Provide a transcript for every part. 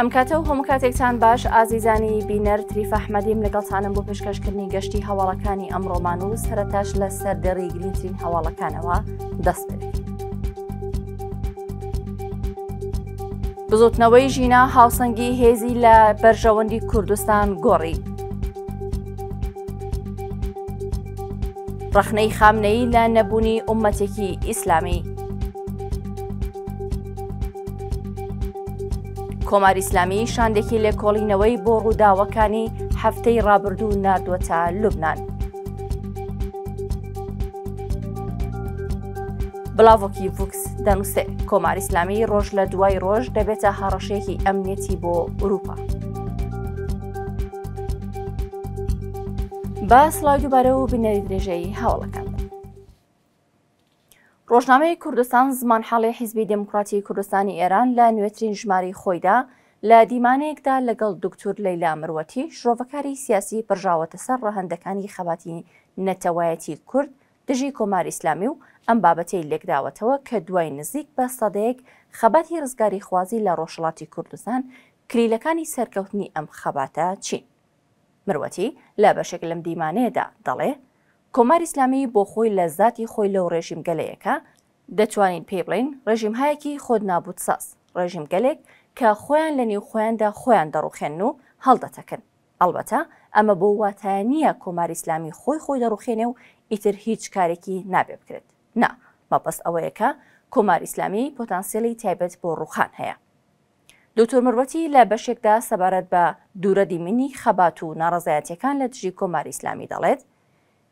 ئەم کاتەوە هەموو کاتێکتان باش ئازیزانی بینەر تریفەحمەدیم لەگەڵتانم بۆ پێشکەشکردنی گەشتی هەواڵەکانی ئەمڕۆمان و سەرەتاش لە سەردەڕی گرنگترین هەواڵەکانەوە دەست بێت. بزوتنەوەی ژینا هاوسەنگی هێزی لە بەرژەوەندی کوردستان گۆڕی. ڕخنەی خامنەی لە نەبوونی عومەتێکی ئیسلامی کۆماری ئسلامی شاندێکی لێکۆڵینەوەی بۆ ڕووداوەکانی هەفتەی ڕابردوو نردووە تا لوبنان. بڵاوۆکی ڤکس دەنووسێ کۆماری ئسلامی ڕۆژ لە دوای ڕۆژ دەبێتە هەڕەشەیەکی ئەمنێتی بۆ ئوروپا. بە سلااو دووبارە و بنەری درێژەی هاوڵەکە. ڕۆژنامەی کوردستان زمان حاڵی حیزبی دموکراتی کوردستانی ئێران لە نوێترین ژماری خۆیدا لە دیمانەیەکدا لەگەڵ دکتور لەیلا مرۆتی شرۆڤەکاری سیاسی پرژاوەتە سەر ڕەهندەکانی خەباتی نەتەوایەتی کورد دژی کۆمار ئیسلامی و ئەم بابەتەی لێکداوەتەوە کە دوای نزیک بە سەدەیەک خەباتی ڕزگاری خوازی لە ڕۆژڵاتی کوردستان کلیلەکانی سەرکەوتنی ئەم خەباتە چین. مروەتی لە بەشێک لەم دیمانەیەدا دەڵێ کۆمار ئسلامی بۆ خۆی لە زاتی خۆی لەو ڕێژیم گەلەیەەکە دەتوانین پێ بڵین ڕژیمهایەکی خۆت نابوت ساس ڕێژیم گەلێک کە خۆیان لە نێو خۆیاندا خۆیان دەڕوخێن و هەڵدەتەکەن ئەلبەتە ئەمە بۆ واتە نییە کۆمار ئسلامی خۆی خۆی دەڕوخێنێ و ئیتر هیچ کارێکی نابێ بکرێت نا مەپەست ئەوەیەکە کۆمار ئسلامی پۆتانسیلی تایبەت بۆ ڕوخان هەیە دکتۆر مروەتی لە بەشێکدا سەبارەت بە دوورەدی منی خەبات و ناڕزایەتەکان لە دژی کۆماری ئسلامی دەڵێت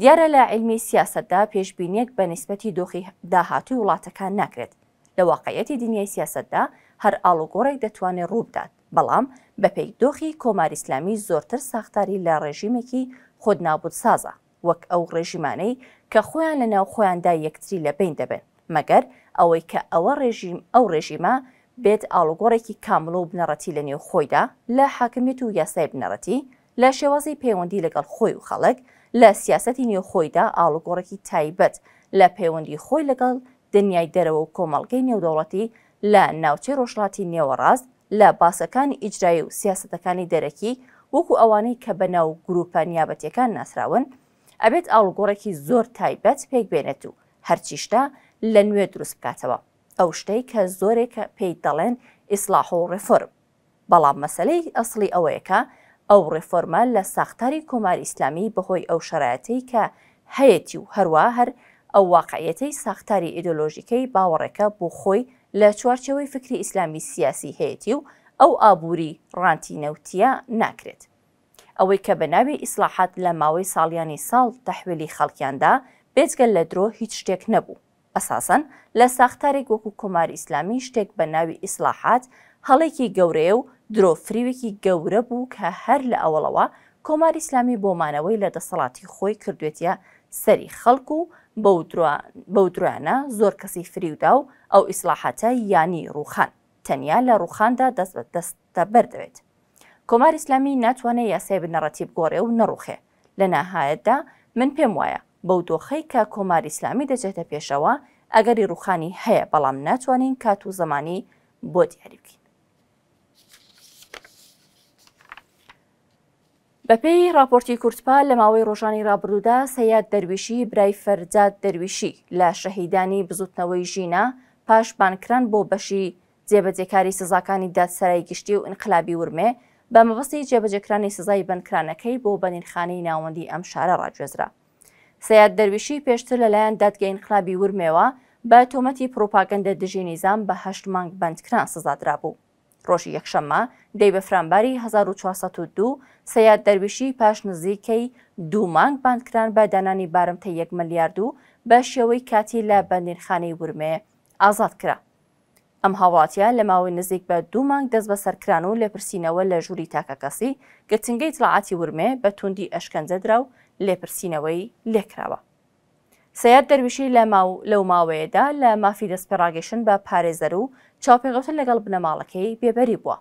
دیارە لە عیلمی سیاستدا پێشببینیەک بە نسبەتی دۆخی داهاتوی وڵاتەکان ناکرێت لە واقعەتی دنیای سیاستدا هەر ئاڵۆگۆڕێک دەتوانێت ڕووبدات بەڵام بەپێی دۆخی کۆمار ئسلامی زۆرتر ساختاری لە ڕێژیمێکی خۆدنابود سازە وەک ئەو ڕێژیمانەی کە خۆیان لە ناو خۆیاندا یەکتری لە بین دەبن مەگەر ئەوەی کە ئەوە ڕێژیم ئەو ڕێژیمە بێت ئاڵگۆڕێکی کاملۆ بنەڕەتی لە نێو خۆیدا لە حاکمیت و یاسای بنەڕەتی لە شێوازی پەیوەندی لەگەڵ خۆی و خەڵک لە سیاسەتی نێوخۆیدا ئاڵوگۆڕێکی تایبەت لە پەیوەندی خۆی لەگەڵ دنیای دەرەوە و کۆمەڵگەی نێودەوڵەتی لە ناوچەی ڕۆژڵاتی نێوەڕاست لە باسەکانی ئیجرایی و سیاستەکانی دەرەکی وەکو ئەوانەی کە بە ناو گروپە نیابەتیەکان ناسراون ئەبێت ئاڵگۆڕێکی زۆر تایبەت پێک بێنێت و هەرچیشتا لە نوێ دروست بکاتەوە ئەو شتەی کە زۆرێکە پێی دەڵێن ئیسلاح و ڕفرم بەڵام مەسلەی ئەسلی ئەوەیەکە ئەو ڕێفۆرمە لە ساختاری کۆماری ئیسلامی بەهۆی ئەو شرایەتی کە هەیەی و هەروە هەر ئەو واقعەتەی ساختاری ئیدۆلۆژیکەی باوەڕێکە بۆ خۆی لە چوارچەوەی فکری ئیسلامی سیاسی هەیەی و ئەو ئابووری ڕانتی نەوتە ناکرێت. ئەوەی کە بەناوی ئیسلاحات لە ماوەی ساڵیانی ساڵ تەحویلی خەڵکیاندا بێجگەل لە درۆ هیچ شتێک نەبوو. ئەساسن لە ساختارێک وەکو کۆماری ئیسلامی شتێک بە ناوی ئیسلاحات هەڵێکی گەورەیە و درۆفریوێکی گەورە بوو کە هەر لە ئەوڵەوە کۆماری ئسلامی بۆمانەوەی لە دەسەڵاتی خۆی کردوێتە سەری خەڵک و بەو درانە زۆر کەسی فریودا و ئەو ئیسلاحاتە ینی ڕوخان تەنیا لە ڕوخاندا دەست بە دەستە بەردەوێت. کۆمار ئسلامی ناتوانێت یاسای بنەڕەتی بگۆڕێ و نەڕوخێ لە ناهایەتدا من پێم وایە بەو دۆخەی کە کۆمار ئسلامی دەچێتە پێشەوە ئەگەری ڕوخانی هەیە بەڵام ناتوانین کات و زمانی بۆ دیاری بکەین. بەپێی راپۆرتی کورتپال لە ماوەی ڕۆژانی رابرروودا سەیاد دەرویشی برای فەرجات دەرویشی لە شەهیدانی بزوتنەوەی ژینە پاش بانکران بۆ بەشی جێبەجێکاری سزاکانی دادسەرای گشتی و انقلابی ورمێ بە مەبەستی جێبەجێکرانی سزای بنکرانەکەی بۆ بەنینخانەی ناوەندی ئەم شارە ڕاجێزرا. سەیاد دەرویشی پێشتر لەلایەن دادگە انقلابی ورمێەوە بە تۆمەتی پرۆپاگەندە دژی نیزام بە هەشت مانگ بندکران سزادرا بوو. ڕۆژی یەکشەممە دەی بە فرانباری 1942 سەیاد دەرویشی پاش نزیکەی دوو مانگ باندکران بە دانانی بارمتە 1 ملیارد و بە شێوەی کاتی لە بەندێنخانەی ورمێ ئازاد کرا. ئەم هاواتە لە ماوەی نزیک بە دوو مانگ دەست بە سەرکران و لێپرسینەوە لە ژووری تاکەکەسی گەتنگەی تڵعاتی ورمێ بە توندی ئەشکەنجەدرا و لێپرسینەوەی لێکراوە. سەیاد دەرویشی لە لەو ماوەیەدا لە مافی دەستپێڕاگەشن بە پارێزەر و چاوپێگەوتە لەگەڵ بنەماڵەکەی بێبەری بووە.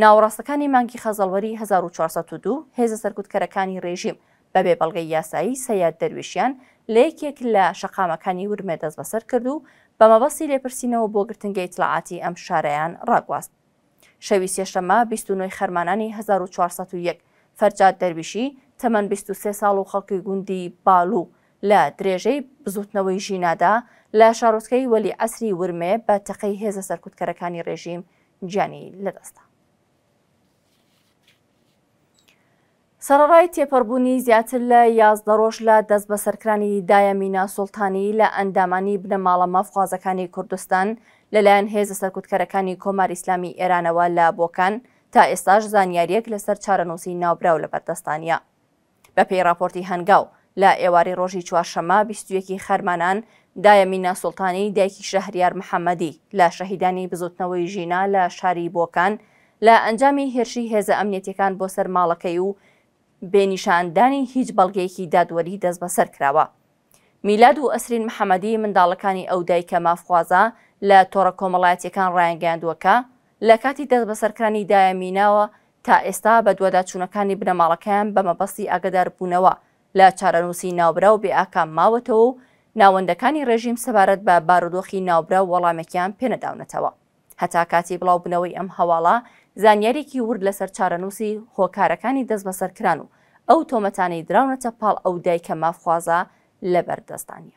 ناوەڕاستەکانی مانگی خەزەڵوەری 1942 هێزە سەرکوتکەرەکانی ڕێژیم بە بێبەڵگەی یاسایی سەیاد دەروێشیان لە یەکێک لە شەقامەکانی ورمێ دەست بەسەر کرد و بە مەبەسی لێپرسینەوە بۆ گرتنگەی تلاعاتی ئەم شارەیان ڕاگواست. شەوی سێشەمە 29 خەرمانانی 1940 1941 فەرجات دەرویشی تەمەەن 23 ساڵ و خەڵکی گوندی باڵوو لە درێژەی بزوتنەوەی ژینادا لە شارۆچکەی وەلی ئەسری ورمێ بە تەقەی هێزە سەرکوتکەرەکانی ڕێژیم گیانی لەدەستە. سەرڕای تێپەڕبوونی زیاتر لە یازدە ڕۆژ لە دەست بە سەرکرانی دایەمینە سوڵتانی لە ئەندامانی بنەماڵە مافخوازەکانی کوردستان لەلایەن هێزە سەرکوتکەرەکانی کۆمار ئیسلامی ئێرانەوە لە بۆکان تا ئێستاش زانیاریەک لەسەر چارەنووسی ناوبراو لە بەردەستانە. بە پێی راپۆرتی هەنگاو لە ئێواری ڕۆژی چوارشەمە بیستویەکی خەرمانان دایەمینە سوڵتانی دایکی شەهریار محەممەدی لە شەهیدانی بزوتنەوەی ژینا لە شاری بۆکان لە ئەنجامی هێرشی هێزە ئەمنیەتەکان بۆ سەر ماڵەکەی و بێنیشاندانی هیچ بەڵگەیەکی دادوەری دەست بەسەر کراوە. میلاد و ئەسرین محەممەدی منداڵەکانی ئەو دایکە مافخوازە لە تۆڕە کۆمەڵایەتەکان ڕایەنگەاندوەکە لە کاتی دەست بەسەرکانی دایەمینەوە تا ئێستا بە دووەدا چوونەکانی بنەماڵەکەیان بە مەبەستی ئاگدار بوونەوە لە چارەنووسی ناوبراو بێ ئاکام ماوەتەوە و ناوەندەکانی ڕێژیم سەبارەت بە بارودۆخی ناوبرا و وەڵامەکیان پێنەداونەتەوە هەتا کاتی بڵاوبنەوەی ئەم هەواڵا زانیارێکی ورد لەسەر چارەنووسی هۆکارەکانی دەست بەسەرکران و ئەو تۆمەتانەی دراونەتە پاڵ ئەو دایکە مافخوازە لە بەردەستانە.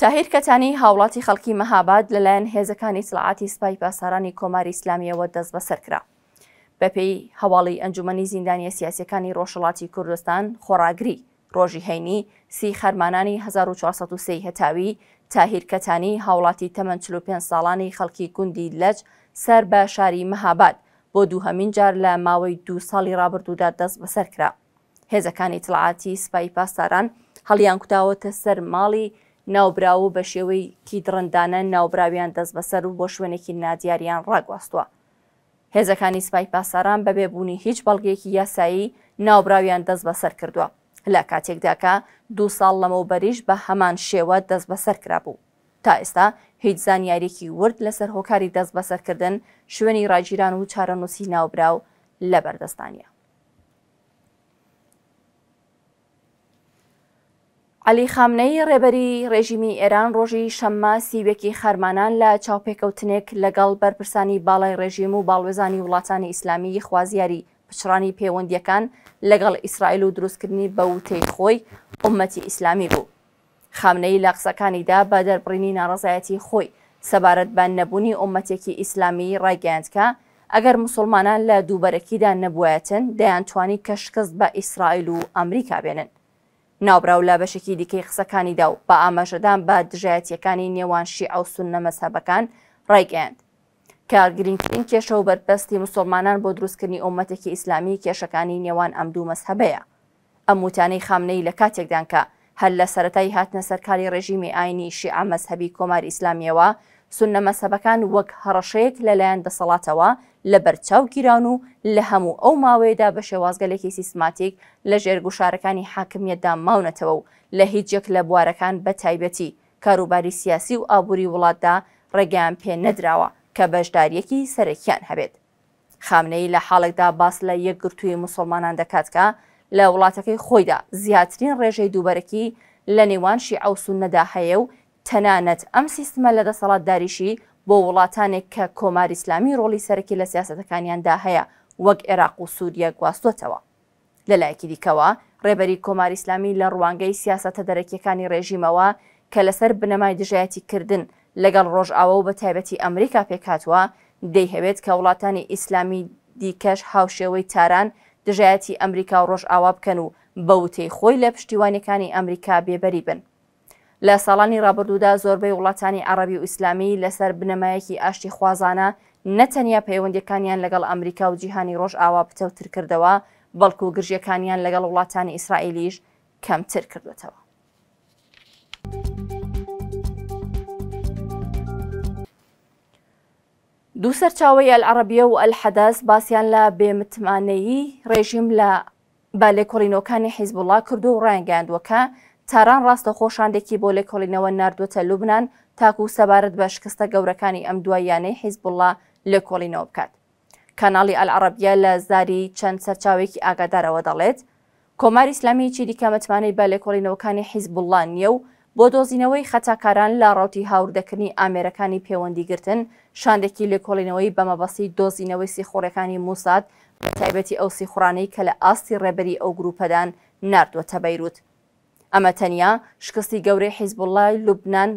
تاهیر کەتانی هاوڵاتی خەڵکی مەهاباد لەلایەن هێزەکانی سڵعاتی سپای پاسارانی کۆماری ئسلامیەوە دەست بەسەر کرا. بە پێی هەواڵی ئەنجومی زیندانیە سیاسەکانی ڕۆژەڵاتی کوردستان خۆراگری ڕۆژی هەینی سی خەرمانانی 1940 هەتاوی تاهیرکەتانی هاوڵاتی تەمەەن 45 ساڵانی خەڵکی گوندی لەج سەر بە شاری مەهاباد بۆ دووهەمین جار لە ماوەی دو ساڵی رابرردوودا دەست بەسەر کرا. هێزەکانی تڵعاتی سپای پاسداران هەڵیان کوتاوەتە سەر ماڵی ناوبرا و بە شێوەی کی درڕندانە ناوبراویان دەست بەسەر و بۆ شوێنێکی نادیاریان ڕاگواستووە. هێزەکانی سپای پاساران بەبێبوونی هیچ بەڵگێکی یاسایی ناوبراویان دەست بەسەر کردووە لە کاتێکداکە دو ساڵ لەمەوبەریش بە هەمان شێوە دەست بەسەر کرابوو تا ئێستا هیچ زانیارێکی ورد لەسەر هۆکاری دەست بەسەرکردن شوێنی ڕاجیران و چارەنووسی ناوبراو لە بەردەستانە علی خامنەی ڕێبەری ڕێژیمی ئێران ڕۆژی شەممە سیوێکی خەرمانان لە چاوپێکەوتنێک لەگەڵ بەرپرسانی باڵای ڕێژیم و باڵێزانی وڵاتانی ئیسلامی خوازیاری پچڕانی پەیوەندیەکان لەگەڵ ئیسرائیل و دروستکردنی بە وتەی خۆی عمەتی ئیسلامی بوو. خامنەی لە قسەکانیدا بە دەربڕینی ناڕزایەتی خۆی سەبارەت بە نەبوونی عمەتێکی ئیسلامی ڕایگەاندکە ئەگەر مسلمانان لە دووبەرەکیدا نەبووەتن دەیانتوانی کەشکست بە ئیسرائیل و ئەمریکا بێنن. ناوبراو لە بەشێکی دیکەی قسەکانیدا و بە ئاماژەدان بە دژایەتیەکانی نێوانشی ئەو سونە مەسەبەکان ڕێگەند کە گرنگترین کێشە و بەرپەستی مسلمانان بۆ دروستکردنی ئۆمەتێکی ئیسلامی کێشەکانی نێوان ئەم دوو مەسهبەیە ئەم وتانەی خامنەی لە کاتێکدان کە هەر لە سەتای هاتنە سەرکاری ڕژیمی ئاینی شیعە مەسهبی کۆمار ئیسلامیەوە سنە مەسەبەکان وەک هەڕەشەیەک لەلایەن دەسەڵاتەوە لە بەرچاو گیران و لە هەموو ئەو ماوەیەدا بە شێوازگەلێکی سیسماتیک لە ژێرگوشارەکانی حاکمیتدا ماونەتەوە و لە هیچ یەک لە بوارەکان بە تایبەتی کاروباری سیاسی و ئابووری وڵاتدا ڕێگەیان پێ نەدراوە کە بەشداریەکی سەرەکیان هەبێت. خامنەی لە حاڵێکدا باس لە یەکگرتووی مسلمانان دەکاتکە لە وڵاتەکەی خۆیدا زیاترین ڕێژەی دووبەرەکی لە نێوان شیعە و سونەدا هەیە و تەنانەت ئەم سیستمە لە دەسەڵات داریشی بۆ وڵاتانێک کە کۆماری ئسلامی ڕۆلی سەرەکی لە سیاستەکانیاندا هەیە وەک عێراق و سووریە گواستوتەوە لەلایەکی دیکەوە ڕێبەری کۆماری ئسلامی لە ڕوانگەی سیاستە دەرەکیەکانی ڕێژیمەوە کە لەسەر بنەمای دژایەتی کردن لەگەڵ ڕۆژئاوە و بە تایبەتی ئەمریکا پێکاتوە دەیهەوێت کە وڵاتانی ئیسلامی دیکەش هاوشێوەی تاران دژایەتی ئەمریکا و ڕۆژئاوا بکەن و بەوتەی خۆی لە پشتیوانەکانی ئەمریکا بێبەری بن لە ساڵانی ڕابردوودا زۆربەی وڵاتانی عربی و ئیسلامی لەسەر بنەمایەکی ئاشتی خوازانە نەتەنیا پەیوەندەکانیان لەگەڵ ئەمریکا و جیهانی ڕۆژ ئاوا پتەوتر کردەوە بەڵکو و گرژیەکانیان لەگەڵ وڵاتانی ئیسرائیلیش کەمتر کردوێتەوە. دووسەر چاوەی ئەلعربیە و ئەلحەدەس باسییان لە بێمتمانەیی ڕێژیم لە بالێکۆڕینەکانی حیزبڵا کردو و ڕایگەاندوەکە تاران ڕاستە خۆشاندێکی بۆ لێکۆڵینەوە نردوتە لوبناان تاکو و سەبارەت بە شکستە گەورەکانی ئەم دواییانەی حیزبڵە لە کۆڵینەوە بکات. کاناڵی ئەلعربە لە زاری چەند سەرچاوێکی ئاگادارەوە دەڵێت، کۆماری ئسلامیکی دیکە متمانەی بە لێکۆڵینەوەکانی حیزبڵان نییە و بۆ دۆزینەوەی خەتاکاران لە ڕوتی هاوردەکردنی ئامێرەکانی پەیوەندی گرتن شاندێکی لێکۆڵینەوەی بەمەبەسی دۆزینەوەی سیخۆڕەکانی موساد تایبەتی ئەو سیخورانەی کە لە ئاستی ڕێبەری ئەو گروپەدان نردوە تەبەیروت. ئەمە تەنیا شکستی گەورەی حیزبوڵای لوبناان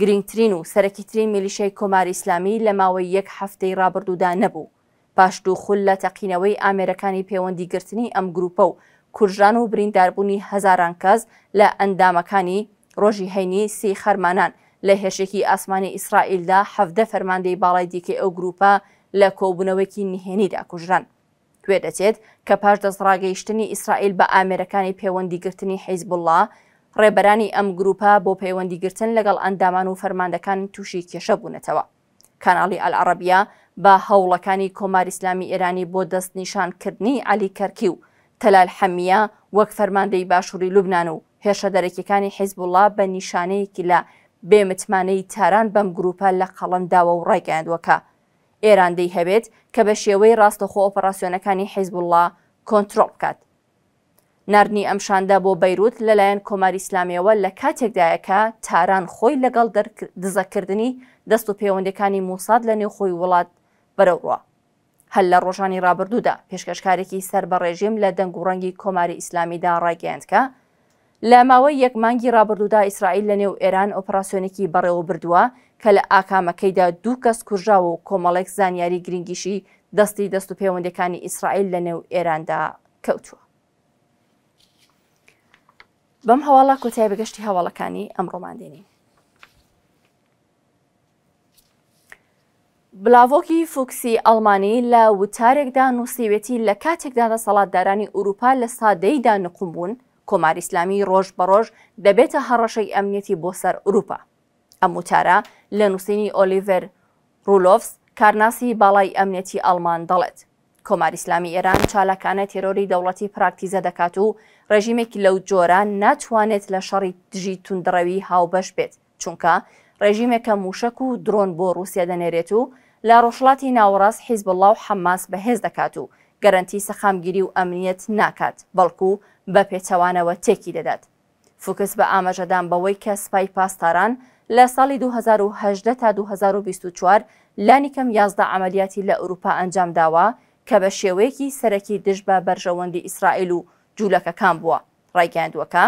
گرنگترین و سەرەکیترین میلیشەی کۆماری ئیسلامی لە ماوەی یەک هەفتەی ڕابردوودا نەبوو پاشت و خول لە تەقینەوەی ئامێرەکانی پەیوەندیگررتنی ئەم گروپە و کورژان و برینداربوونی هەزاران کەس لە ئەندامەکانی ڕۆژی هەینی سی خەرمانان لە هێشێکی ئاسمانی ئیسرائیلدا هەفتە فەرماندەی باڵای دیکەی ئەو گروپە لە کۆبوونەوەیکی نهێنیدا کوژران توێ دەچێت کە پاش دەستڕاگەیشتنی ئیسرائیل بە ئامێرەکانی پەیوەندیگرتنی حیزبله ڕێبەرانی ئەم گروپا بۆ پەیوەندیگرتن لەگەڵ ئەندامان و فەرماندەکان تووشی کێشە بوونەتەوە کاناڵی ئەلعربیا بە هەوڵەکانی کۆمار ئسلامی ئێرانی بۆ دەست نیشانکردنی علی کەرکی و تەلال حەمیە وەک فەرماندەی باشووری لوبناان و هێشە دەرەکیەکانی حیزبله بە نیشانەیەکی لە بێمتمانەی تاران بەم گروپە لە قەڵم داوە و ڕێگەاندوەکە ئێراندەی هەبێت کە بە شێوەی ڕاستەخۆ ئۆپەراسسیۆنەکانی حیزبوڵلا کۆنتترۆ بکات. نردنی ئەمشاندا بۆ بەیروت لەلایەن کۆماری ئسلامیەوە لە کاتێکدایەکە تاران خۆی لەگەڵ دزەکردنی دەست و پەیوەندەکانی مووساد لە نێوخۆی وڵات بەرەوڕوە. هەل لە ڕۆژانی رابرردوودا پێشکەشکارێکی سەر بە ڕێژیم لە دەنگ و ڕەنگی کۆماری ئیسلامیدا ڕایگەاندکە، لە ماوەی یەکمانگی رابرردوودا ئیسرائیل لە نێو ئێران ئۆپراسسیۆنێکی بەڕێوە بردووە کە لە ئاکامەکەیدا دوو کەس کوژاو و کۆمەڵێک زانیاری گرنگیشی دەستی دەست و پەیوەندەکانی ئیسرائیل لە نێو ئێراندا کەوتووە. بەم هەواڵە کۆتای بەگەشتی هەواڵەکانی ئەمڕۆماندێنی. بلاڤۆکی فوکسی ئەڵمانی لە وتارێکدا نووسیوێتی لە کاتێکدا لە سەڵاتدارانی ئوروپا لە سادەیدا نقوم بوون کۆماری ئسلامی ڕۆژ بەڕۆژ دەبێتە هەڕەشەی ئەمنیەتی بۆ سەر ئوروپا. ئەم وتارە لە نووسینی ئۆلیڤەر ڕولۆفس کارناسی باڵای ئەمنێتی ئەلمان دەڵێت کۆماری ئسلامی ئێران چالاکانە تێرۆری دەوڵەتی پراکتیزە دەکات و ڕژیمێکی لەو جۆران ناتوانێت لە شەڕی دژی توندڕەوی هاوبەش بێت چونکە ڕێژیمێکە موشک و درۆن بۆ رووسیا دەنێرێت و لە ڕۆژڵاتی ناوەڕاست حیز بڵاو و حەماس بەهێز دەکات و گەرنی سەخامگیری و ئەمنیەت ناکات بەڵکو بە پێچەوانەوە تێکی دەدات فوکس بە ئاماژەدان بەوەی کە سپای پاسداران لە ساڵی 2010 تا 2024 لانی کەم یازدا ئەعملیاتی لە ئەوروپا ئەنجام داوە کە بە شێوەیەکی سەرەکی دژ بە بەرژەوەندی ئیسرائیل و جوولەکەکان بووە ڕایگەاندوەکە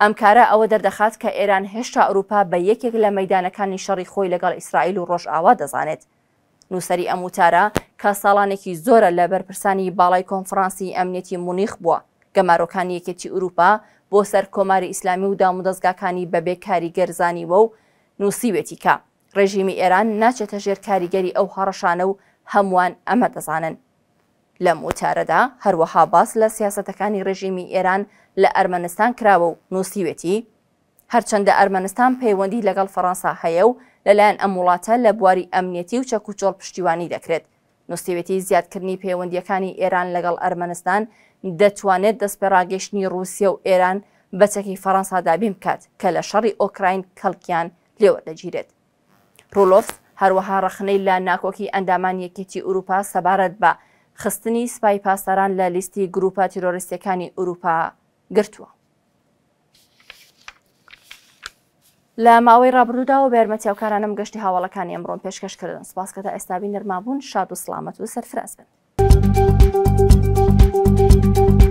ئەمکارە ئەوە دەردەخات کە ئێران هێشتا ئەوروپا بە یەکێک لە مەدانەکانی شەڕی خۆی لەگەڵ ئیسرائیل و ڕۆژئاوا دەزانێت نووسری ئەموتارە کە ساڵانێکی زۆرە لە بەرپرسانی باڵای کۆنفرانسی ئەمنێتی مونیخ بووە گەمارۆکانی یەکێتی ئوروپا بۆ سەر کۆماری ئیسلامی و دامودەستگاکانی بەبێ کاریگەرزانیوە و نووسیوێتی کە ڕێژیمی ئێران ناچێتە ژێر کاریگەری ئەو هەڕەشانە و هەمووان ئەمە دەزانن لەم وتارەدا هەروەها باس لە سیاستەکانی ڕژیمی ئێران لە ئەرمەنستان کراوە و نووسیوێتی هەرچەندە ئەرمەنستان پەیوەندی لەگەڵ فەڕەنسا هەیە و لەلایەن ئەم وڵاتە لە بواری ئەمنیەتی و چەکوچۆڵ پشتیوانی دەکرێت نووسیوێتی زیادکردنی پەیوەندیەکانی ئێران لەگەڵ ئەرمەنستان دەتوانێت دەست بە ڕاگەشتنی رووسیا و ئێران بەچەکی فەەنسا دابی بکات کە لە شەڕی ئۆکراین کەڵکیان لێوە دەگیرێت. ڕولۆف هەروەها ڕخنەی لە ناکۆکی ئەندامان یەکێتی ئوروپا سەبارەت بە خستنی سپای پاسەران لە لیستی گروپە تیرۆریستەکانی ئوروپا گرتووە. لە ماوەی ڕابردوودا و بەرمەتیاوکارانم گەشتی هاوڵەکانی ئەمڕۆم پێشکەشکردن سپاسکەتە ئێستابی نەرمابوون شاد و سلامەت و سەرفراز بن. thank you